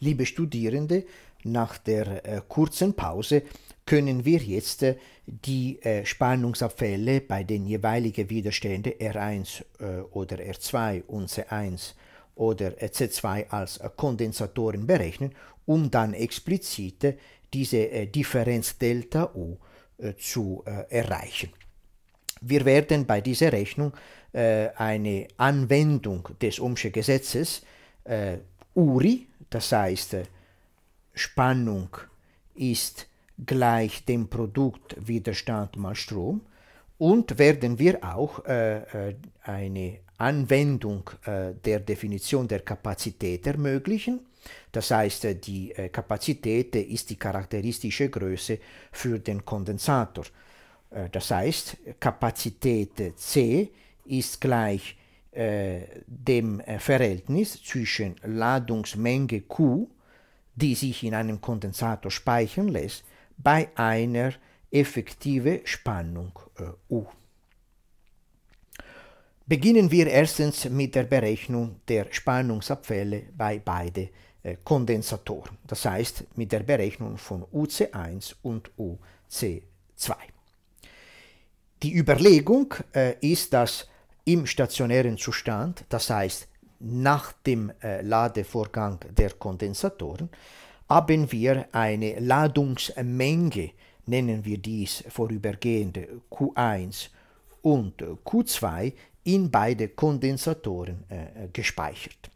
Liebe Studierende, nach der äh, kurzen Pause können wir jetzt äh, die äh, Spannungsabfälle bei den jeweiligen Widerständen R1 äh, oder R2 und C1 oder äh, C2 als äh, Kondensatoren berechnen, um dann explizit diese Differenz Delta U zu erreichen. Wir werden bei dieser Rechnung eine Anwendung des Ohmschen Gesetzes URI das heißt, Spannung ist gleich dem Produkt Widerstand mal Strom und werden wir auch äh, äh, eine Anwendung äh, der Definition der Kapazität ermöglichen. Das heißt, äh, die äh, Kapazität ist die charakteristische Größe für den Kondensator. Äh, das heißt, Kapazität C ist gleich äh, dem äh, Verhältnis zwischen Ladungsmenge Q, die sich in einem Kondensator speichern lässt, bei einer effektiven Spannung äh, U. Beginnen wir erstens mit der Berechnung der Spannungsabfälle bei beide Kondensatoren, das heißt mit der Berechnung von UC1 und UC2. Die Überlegung ist, dass im stationären Zustand, das heißt nach dem äh, Ladevorgang der Kondensatoren, haben wir eine Ladungsmenge, nennen wir dies vorübergehend Q1 und Q2, in beide Kondensatoren äh, gespeichert.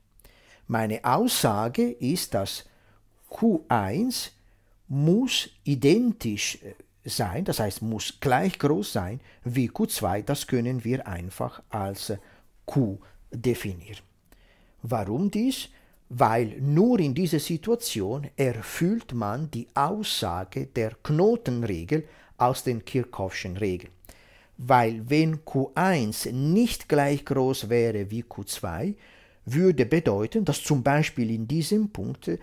Meine Aussage ist, dass Q1 muss identisch äh, sein, das heißt muss gleich groß sein wie Q2, das können wir einfach als Q definieren. Warum dies? Weil nur in dieser Situation erfüllt man die Aussage der Knotenregel aus den Kirchhoffschen Regeln. Weil wenn Q1 nicht gleich groß wäre wie Q2, würde bedeuten, dass zum Beispiel in diesem Punkt äh,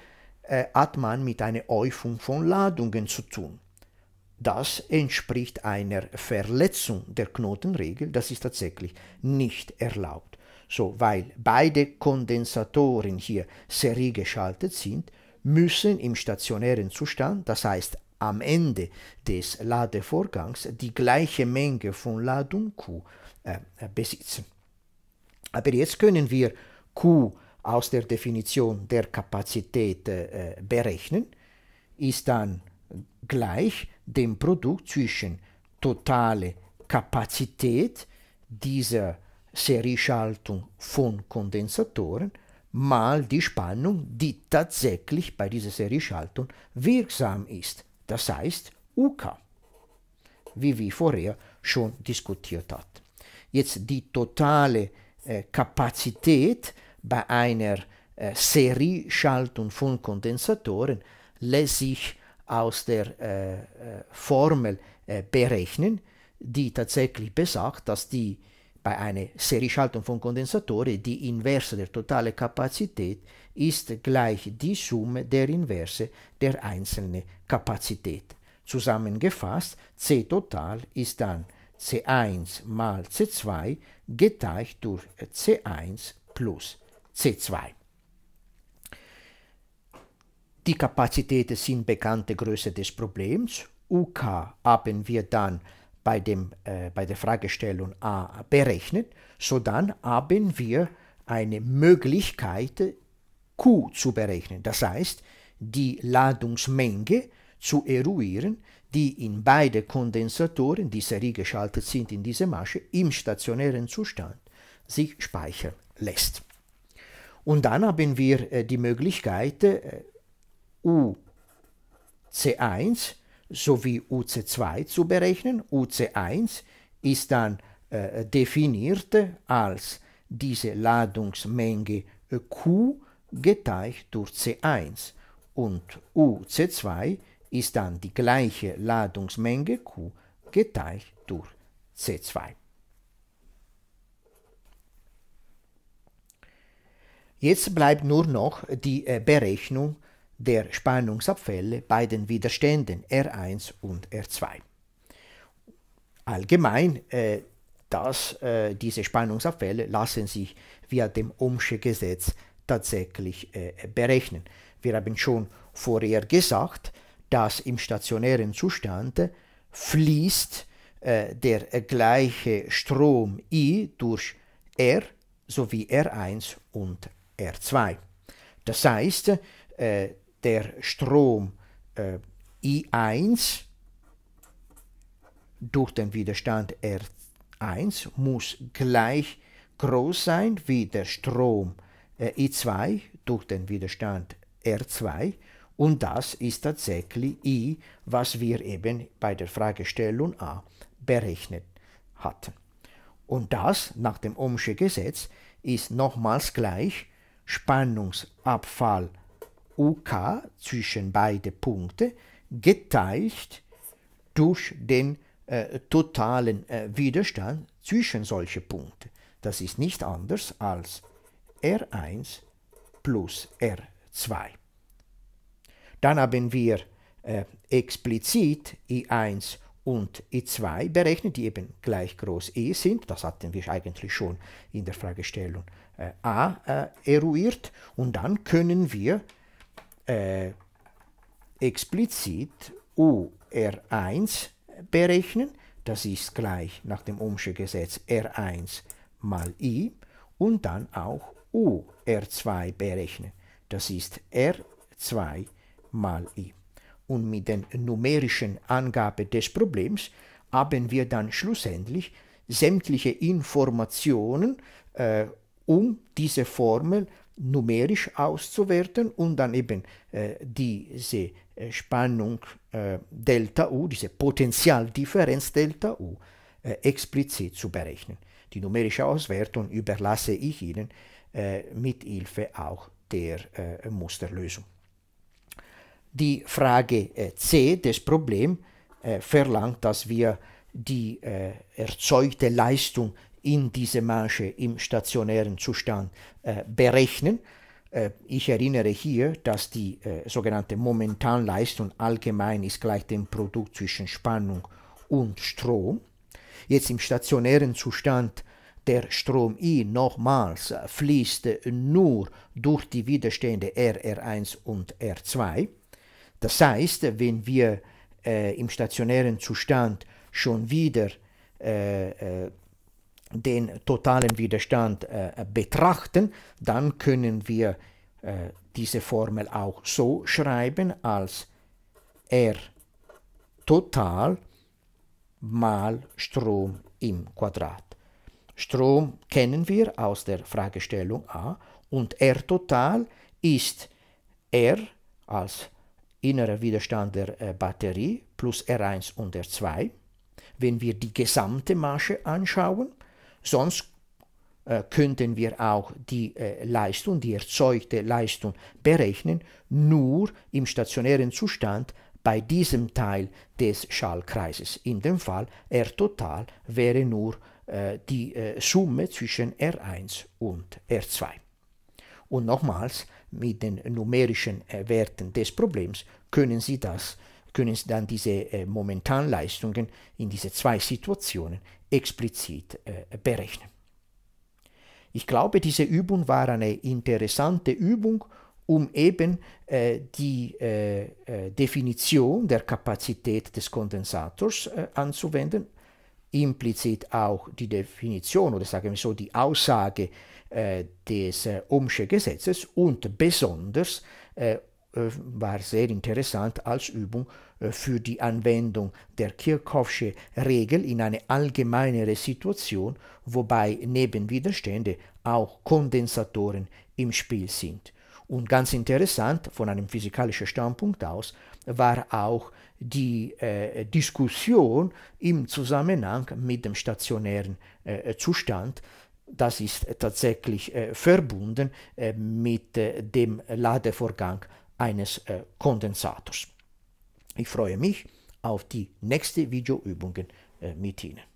hat man mit einer Äufung von Ladungen zu tun. Das entspricht einer Verletzung der Knotenregel, das ist tatsächlich nicht erlaubt. So, weil beide Kondensatoren hier serie geschaltet sind, müssen im stationären Zustand, das heißt am Ende des Ladevorgangs, die gleiche Menge von Ladung Q äh, besitzen. Aber jetzt können wir Q aus der Definition der Kapazität äh, berechnen, ist dann gleich dem Produkt zwischen totale Kapazität dieser Serieschaltung von Kondensatoren mal die Spannung, die tatsächlich bei dieser Serieschaltung wirksam ist. Das heißt UK, wie wir vorher schon diskutiert hat. Jetzt die totale äh, Kapazität bei einer äh, Serieschaltung von Kondensatoren lässt sich aus der äh, äh, Formel äh, berechnen, die tatsächlich besagt, dass die bei einer Serieschaltung von Kondensatoren die Inverse der totalen Kapazität ist gleich die Summe der Inverse der einzelnen Kapazität. Zusammengefasst, C total ist dann C1 mal C2 geteilt durch C1 plus C2. Die Kapazitäten sind bekannte Größe des Problems. UK haben wir dann bei, dem, äh, bei der Fragestellung A berechnet. So dann haben wir eine Möglichkeit, Q zu berechnen. Das heißt, die Ladungsmenge zu eruieren, die in beide Kondensatoren, die serie geschaltet sind in diese Masche, im stationären Zustand sich speichern lässt. Und dann haben wir äh, die Möglichkeit, äh, UC1 sowie UC2 zu berechnen. UC1 ist dann äh, definiert als diese Ladungsmenge äh, Q geteilt durch C1 und UC2 ist dann die gleiche Ladungsmenge Q geteilt durch C2. Jetzt bleibt nur noch die äh, Berechnung der Spannungsabfälle bei den Widerständen R1 und R2. Allgemein, äh, dass, äh, diese Spannungsabfälle lassen sich via dem Ohmsche Gesetz tatsächlich äh, berechnen. Wir haben schon vorher gesagt, dass im stationären Zustand fließt äh, der äh, gleiche Strom I durch R sowie R1 und R2. Das heißt, äh, der Strom äh, I1 durch den Widerstand R1 muss gleich groß sein wie der Strom äh, I2 durch den Widerstand R2 und das ist tatsächlich I, was wir eben bei der Fragestellung A berechnet hatten. Und das nach dem Ohmsche Gesetz ist nochmals gleich Spannungsabfall UK zwischen beide Punkte geteilt durch den äh, totalen äh, Widerstand zwischen solche Punkte. Das ist nicht anders als R1 plus R2. Dann haben wir äh, explizit I1 und I2 berechnet, die eben gleich groß E sind. Das hatten wir eigentlich schon in der Fragestellung äh, A äh, eruiert. Und dann können wir äh, explizit UR1 berechnen. Das ist gleich nach dem Ohmsche Gesetz R1 mal I und dann auch UR2 berechnen. Das ist R2 mal I. Und mit der numerischen Angabe des Problems haben wir dann schlussendlich sämtliche Informationen äh, um diese Formel numerisch auszuwerten und dann eben äh, diese äh, Spannung äh, Delta U, diese Potentialdifferenz Delta U, äh, explizit zu berechnen. Die numerische Auswertung überlasse ich Ihnen äh, mit Hilfe auch der äh, Musterlösung. Die Frage äh, C des Problems verlangt, dass wir die erzeugte Leistung in diese Marge im stationären Zustand äh, berechnen. Äh, ich erinnere hier, dass die äh, sogenannte Momentanleistung allgemein ist gleich dem Produkt zwischen Spannung und Strom. Jetzt im stationären Zustand der Strom I nochmals äh, fließt äh, nur durch die Widerstände R, R1 und R2. Das heißt, wenn wir äh, im stationären Zustand schon wieder äh, äh den totalen Widerstand äh, betrachten, dann können wir äh, diese Formel auch so schreiben als R total mal Strom im Quadrat. Strom kennen wir aus der Fragestellung A und R total ist R als innerer Widerstand der äh, Batterie plus R1 und R2. Wenn wir die gesamte Masche anschauen, Sonst äh, könnten wir auch die äh, Leistung, die erzeugte Leistung berechnen, nur im stationären Zustand bei diesem Teil des Schallkreises. In dem Fall R total wäre nur äh, die äh, Summe zwischen R1 und R2. Und nochmals, mit den numerischen äh, Werten des Problems können Sie das äh, können Sie dann diese äh, momentanen Leistungen in diese zwei Situationen explizit äh, berechnen. Ich glaube, diese Übung war eine interessante Übung, um eben äh, die äh, äh, Definition der Kapazität des Kondensators äh, anzuwenden, implizit auch die Definition oder sagen wir so die Aussage des Ohmsche Gesetzes und besonders äh, war sehr interessant als Übung äh, für die Anwendung der Kirchhoffsche Regel in eine allgemeinere Situation, wobei neben Widerstände auch Kondensatoren im Spiel sind. Und ganz interessant von einem physikalischen Standpunkt aus war auch die äh, Diskussion im Zusammenhang mit dem stationären äh, Zustand, das ist tatsächlich äh, verbunden äh, mit äh, dem Ladevorgang eines äh, Kondensators. Ich freue mich auf die nächste Videoübungen äh, mit Ihnen.